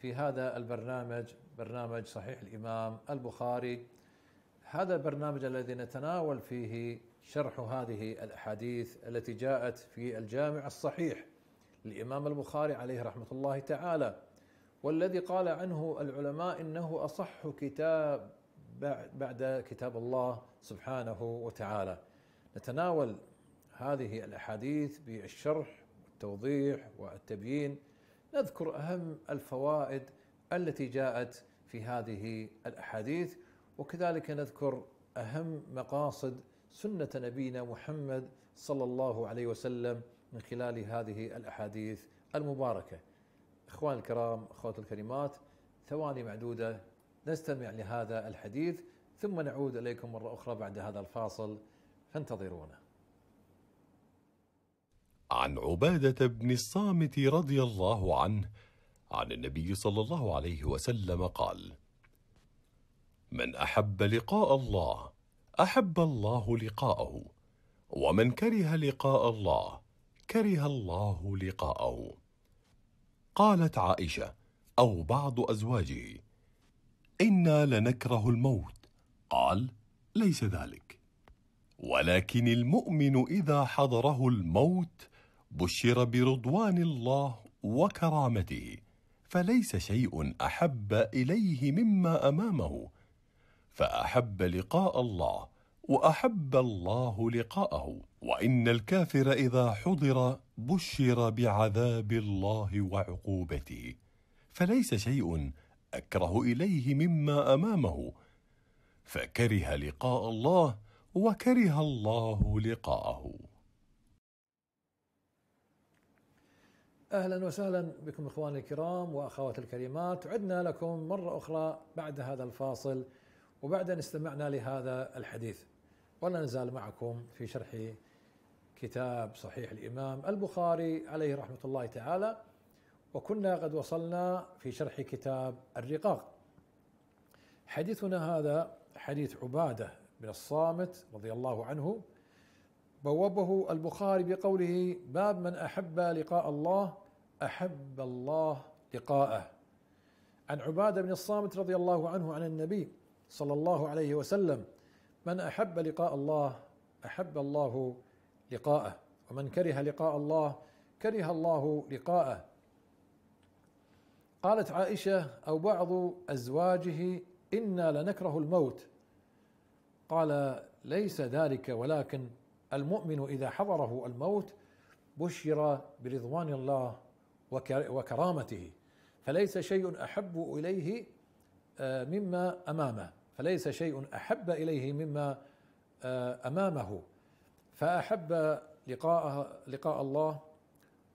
في هذا البرنامج برنامج صحيح الامام البخاري هذا البرنامج الذي نتناول فيه شرح هذه الاحاديث التي جاءت في الجامع الصحيح للامام البخاري عليه رحمه الله تعالى والذي قال عنه العلماء انه اصح كتاب بعد كتاب الله سبحانه وتعالى نتناول هذه الاحاديث بالشرح والتوضيح والتبيين نذكر اهم الفوائد التي جاءت في هذه الاحاديث وكذلك نذكر اهم مقاصد سنه نبينا محمد صلى الله عليه وسلم من خلال هذه الاحاديث المباركه. اخوان الكرام، اخوات الكريمات، ثواني معدوده نستمع لهذا الحديث ثم نعود اليكم مره اخرى بعد هذا الفاصل فانتظرونا. عن عبادة بن الصامت رضي الله عنه عن النبي صلى الله عليه وسلم قال من أحب لقاء الله أحب الله لقاءه ومن كره لقاء الله كره الله لقاءه قالت عائشة أو بعض أزواجه إنا لنكره الموت قال ليس ذلك ولكن المؤمن إذا حضره الموت بشر برضوان الله وكرامته فليس شيء احب اليه مما امامه فاحب لقاء الله واحب الله لقاءه وان الكافر اذا حضر بشر بعذاب الله وعقوبته فليس شيء اكره اليه مما امامه فكره لقاء الله وكره الله لقاءه اهلا وسهلا بكم اخواني الكرام واخواتي الكريمات عدنا لكم مره اخرى بعد هذا الفاصل وبعد ان استمعنا لهذا الحديث ولا نزال معكم في شرح كتاب صحيح الامام البخاري عليه رحمه الله تعالى وكنا قد وصلنا في شرح كتاب الرقاق حديثنا هذا حديث عباده بن الصامت رضي الله عنه بوبه البخاري بقوله باب من احب لقاء الله احب الله لقاءه عن عباده بن الصامت رضي الله عنه عن النبي صلى الله عليه وسلم من احب لقاء الله احب الله لقاءه ومن كره لقاء الله كره الله لقاءه قالت عائشه او بعض ازواجه انا لنكره الموت قال ليس ذلك ولكن المؤمن اذا حضره الموت بشر برضوان الله وكرامته فليس شيء احب اليه آه، مما امامه فليس شيء احب اليه مما آه، امامه فاحب لقاء لقاء الله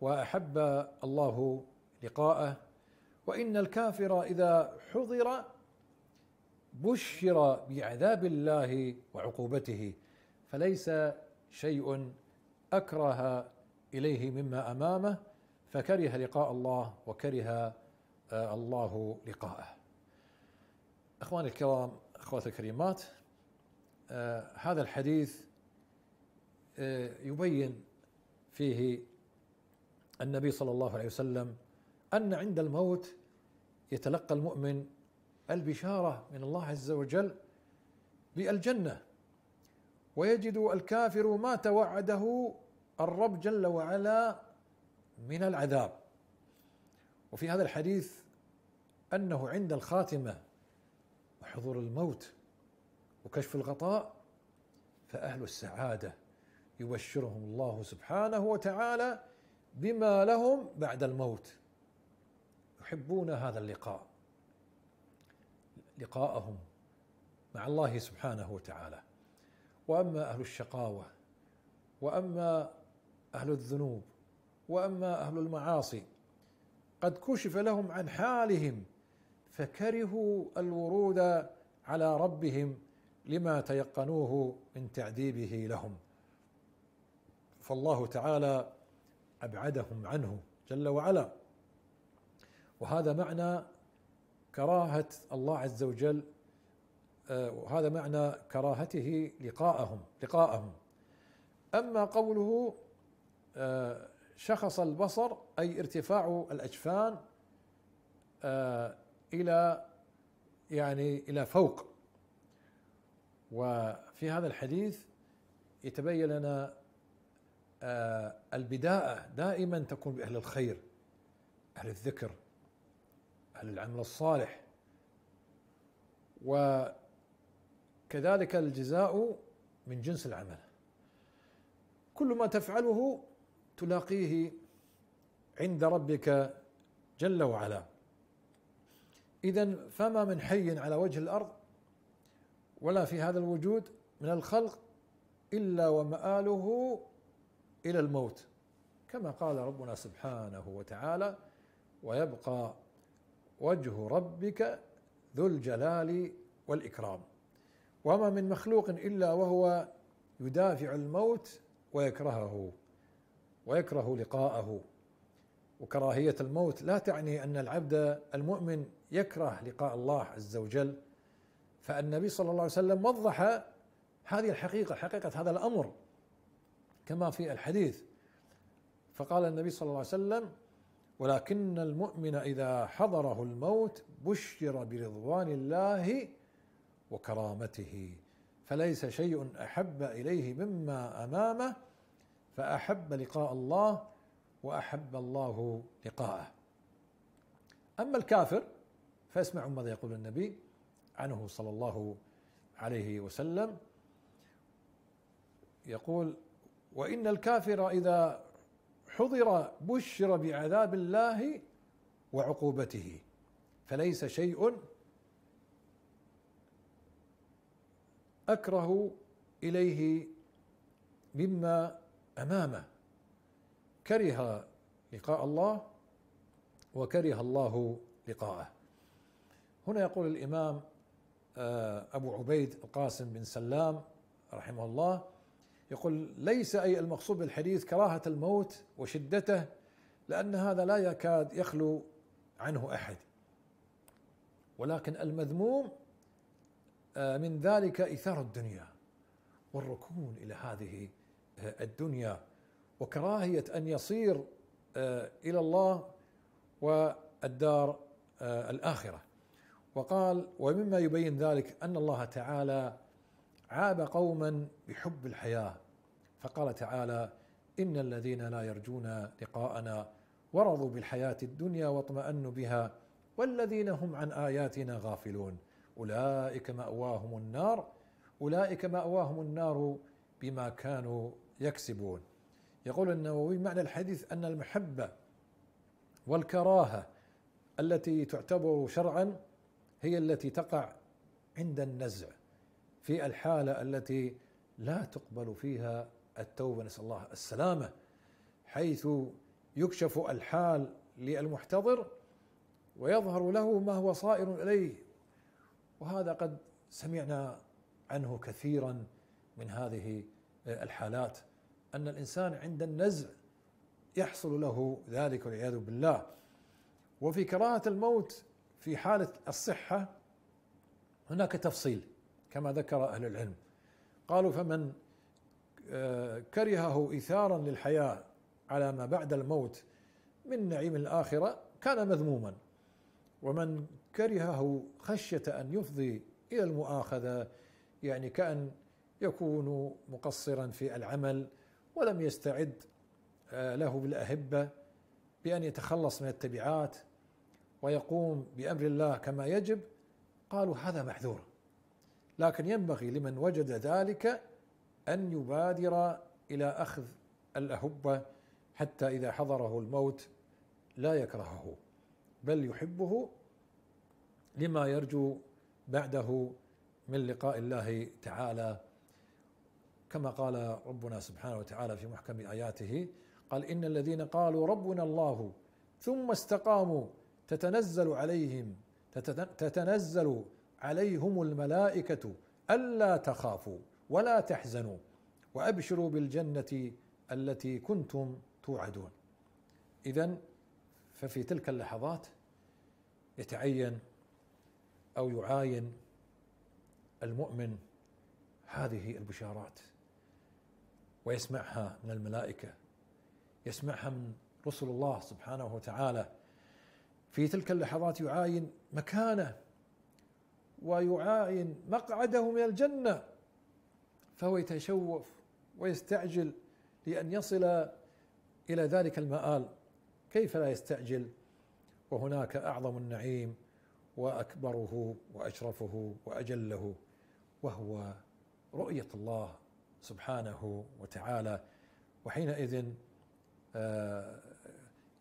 واحب الله لقاءه وان الكافر اذا حضر بشر بعذاب الله وعقوبته فليس شيء اكره اليه مما امامه فكره لقاء الله وكره آه، الله لقاءه. اخواني الكرام اخواتي الكريمات آه، هذا الحديث آه، يبين فيه النبي صلى الله عليه وسلم ان عند الموت يتلقى المؤمن البشاره من الله عز وجل بالجنه ويجد الكافر ما توعده الرب جل وعلا من العذاب وفي هذا الحديث انه عند الخاتمه وحضور الموت وكشف الغطاء فاهل السعاده يبشرهم الله سبحانه وتعالى بما لهم بعد الموت يحبون هذا اللقاء لقاءهم مع الله سبحانه وتعالى واما اهل الشقاوه واما اهل الذنوب واما اهل المعاصي قد كشف لهم عن حالهم فكرهوا الورود على ربهم لما تيقنوه من تعذيبه لهم فالله تعالى ابعدهم عنه جل وعلا وهذا معنى كراهه الله عز وجل وهذا آه، معنى كراهته لقاءهم لقاءهم أما قوله آه، شخص البصر أي ارتفاع الأجفان آه، إلى يعني إلى فوق وفي هذا الحديث يتبين لنا البداءة دائما تكون بأهل الخير أهل الذكر أهل العمل الصالح و كذلك الجزاء من جنس العمل كل ما تفعله تلاقيه عند ربك جل وعلا اذا فما من حي على وجه الارض ولا في هذا الوجود من الخلق الا ومآله الى الموت كما قال ربنا سبحانه وتعالى ويبقى وجه ربك ذو الجلال والاكرام وما من مخلوق الا وهو يدافع الموت ويكرهه ويكره لقاءه وكراهيه الموت لا تعني ان العبد المؤمن يكره لقاء الله عز وجل فالنبي صلى الله عليه وسلم وضح هذه الحقيقه حقيقه هذا الامر كما في الحديث فقال النبي صلى الله عليه وسلم ولكن المؤمن اذا حضره الموت بشر برضوان الله وكرامته فليس شيء احب اليه مما امامه فاحب لقاء الله واحب الله لقاءه اما الكافر فاسمعوا ماذا يقول النبي عنه صلى الله عليه وسلم يقول وان الكافر اذا حضر بشر بعذاب الله وعقوبته فليس شيء اكره اليه مما امامه كره لقاء الله وكره الله لقاءه هنا يقول الامام آه، ابو عبيد القاسم بن سلام رحمه الله يقول ليس اي المقصود بالحديث كراهه الموت وشدته لان هذا لا يكاد يخلو عنه احد ولكن المذموم آه، من ذلك إثارة الدنيا والركون إلى هذه آه، الدنيا وكراهية أن يصير آه، إلى الله والدار الآخرة وقال ومما يبين ذلك أن الله تعالى عاب قوما بحب الحياة فقال تعالى إن الذين لا يرجون لقاءنا ورضوا بالحياة الدنيا واطمأنوا بها والذين هم عن آياتنا غافلون أولئك مأواهم النار أولئك مأواهم النار بما كانوا يكسبون يقول النووي معنى الحديث أن المحبة والكراهة التي تعتبر شرعا هي التي تقع عند النزع في الحالة التي لا تقبل فيها التوبة نسأل الله السلامة حيث يكشف الحال للمحتضر ويظهر له ما هو صائر إليه وهذا قد سمعنا عنه كثيرا من هذه آه، الحالات ان الانسان عند النزع يحصل له ذلك والعياذ بالله وفي كراهه الموت في حاله الصحه هناك تفصيل كما ذكر اهل العلم قالوا فمن آه، كرهه ايثارا للحياه على ما بعد الموت من نعيم الاخره كان مذموما ومن كرهه خشية أن يفضي إلى المؤاخذة يعني كأن يكون مقصرا في العمل ولم يستعد آه، له بالأهبة بأن يتخلص من التبعات ويقوم بأمر الله كما يجب قالوا هذا محذور لكن ينبغي لمن وجد ذلك أن يبادر إلى أخذ الأهبة حتى إذا حضره الموت لا يكرهه بل يحبه لما يرجو بعده من لقاء الله تعالى كما قال ربنا سبحانه وتعالى في محكم اياته قال ان الذين قالوا ربنا الله ثم استقاموا تتنزل عليهم تتنزل عليهم الملائكه الا تخافوا ولا تحزنوا وابشروا بالجنه التي كنتم توعدون اذا ففي تلك اللحظات يتعين او يعاين المؤمن هذه البشارات ويسمعها من الملائكه يسمعها من رسل الله سبحانه وتعالى في تلك اللحظات يعاين مكانه ويعاين مقعده من الجنه فهو يتشوف ويستعجل لان يصل الى ذلك المآل كيف لا يستعجل وهناك اعظم النعيم واكبره واشرفه واجله وهو رؤيه الله سبحانه وتعالى وحينئذ آه،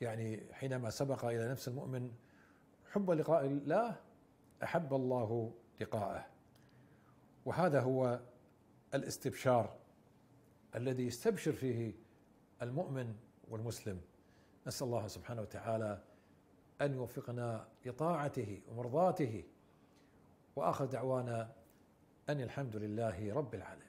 يعني حينما سبق الى نفس المؤمن حب لقاء الله احب الله لقاءه وهذا هو الاستبشار الذي يستبشر فيه المؤمن والمسلم نسال الله سبحانه وتعالى أن يوفقنا لطاعته ومرضاته وآخر دعوانا أن الحمد لله رب العالمين